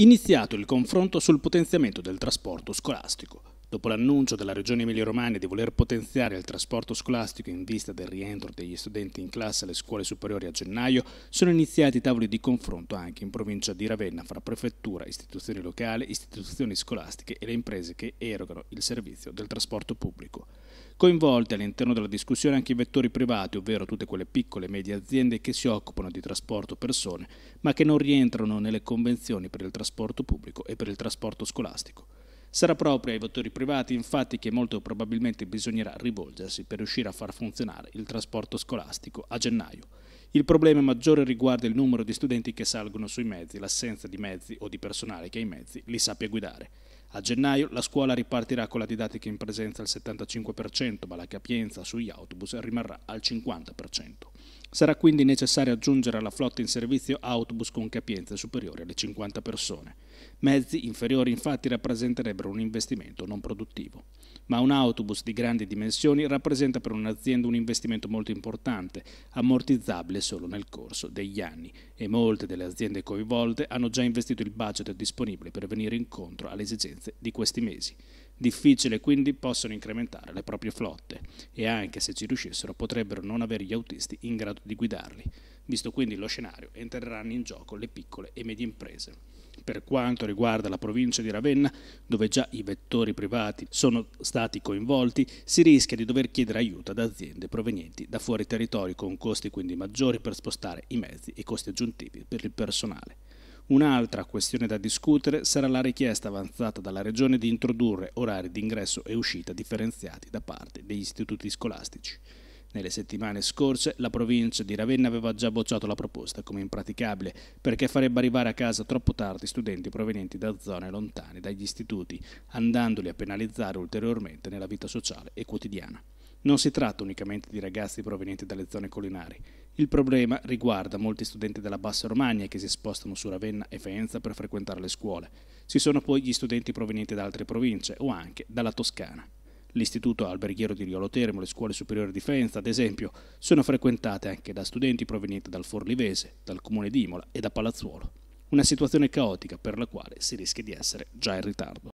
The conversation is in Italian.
iniziato il confronto sul potenziamento del trasporto scolastico Dopo l'annuncio della Regione Emilia-Romagna di voler potenziare il trasporto scolastico in vista del rientro degli studenti in classe alle scuole superiori a gennaio, sono iniziati tavoli di confronto anche in provincia di Ravenna fra prefettura, istituzioni locali, istituzioni scolastiche e le imprese che erogano il servizio del trasporto pubblico. Coinvolti all'interno della discussione anche i vettori privati, ovvero tutte quelle piccole e medie aziende che si occupano di trasporto persone, ma che non rientrano nelle convenzioni per il trasporto pubblico e per il trasporto scolastico. Sarà proprio ai vettori privati infatti che molto probabilmente bisognerà rivolgersi per riuscire a far funzionare il trasporto scolastico a gennaio. Il problema maggiore riguarda il numero di studenti che salgono sui mezzi, l'assenza di mezzi o di personale che ai mezzi li sappia guidare. A gennaio la scuola ripartirà con la didattica in presenza al 75%, ma la capienza sugli autobus rimarrà al 50%. Sarà quindi necessario aggiungere alla flotta in servizio autobus con capienza superiore alle 50 persone. Mezzi inferiori infatti rappresenterebbero un investimento non produttivo. Ma un autobus di grandi dimensioni rappresenta per un'azienda un investimento molto importante, ammortizzabile solo nel corso degli anni e molte delle aziende coinvolte hanno già investito il budget disponibile per venire incontro alle esigenze di questi mesi difficile quindi possono incrementare le proprie flotte e anche se ci riuscissero potrebbero non avere gli autisti in grado di guidarli. Visto quindi lo scenario, entreranno in gioco le piccole e medie imprese. Per quanto riguarda la provincia di Ravenna, dove già i vettori privati sono stati coinvolti, si rischia di dover chiedere aiuto ad aziende provenienti da fuori territorio, con costi quindi maggiori per spostare i mezzi e costi aggiuntivi per il personale. Un'altra questione da discutere sarà la richiesta avanzata dalla Regione di introdurre orari di ingresso e uscita differenziati da parte degli istituti scolastici. Nelle settimane scorse la provincia di Ravenna aveva già bocciato la proposta come impraticabile perché farebbe arrivare a casa troppo tardi studenti provenienti da zone lontane dagli istituti, andandoli a penalizzare ulteriormente nella vita sociale e quotidiana. Non si tratta unicamente di ragazzi provenienti dalle zone collinari. Il problema riguarda molti studenti della Bassa Romagna che si spostano su Ravenna e Faenza per frequentare le scuole. Ci sono poi gli studenti provenienti da altre province o anche dalla Toscana. L'istituto alberghiero di Riolo Termo, le scuole superiori di Faenza, ad esempio, sono frequentate anche da studenti provenienti dal Forlivese, dal comune di Imola e da Palazzuolo. Una situazione caotica per la quale si rischia di essere già in ritardo.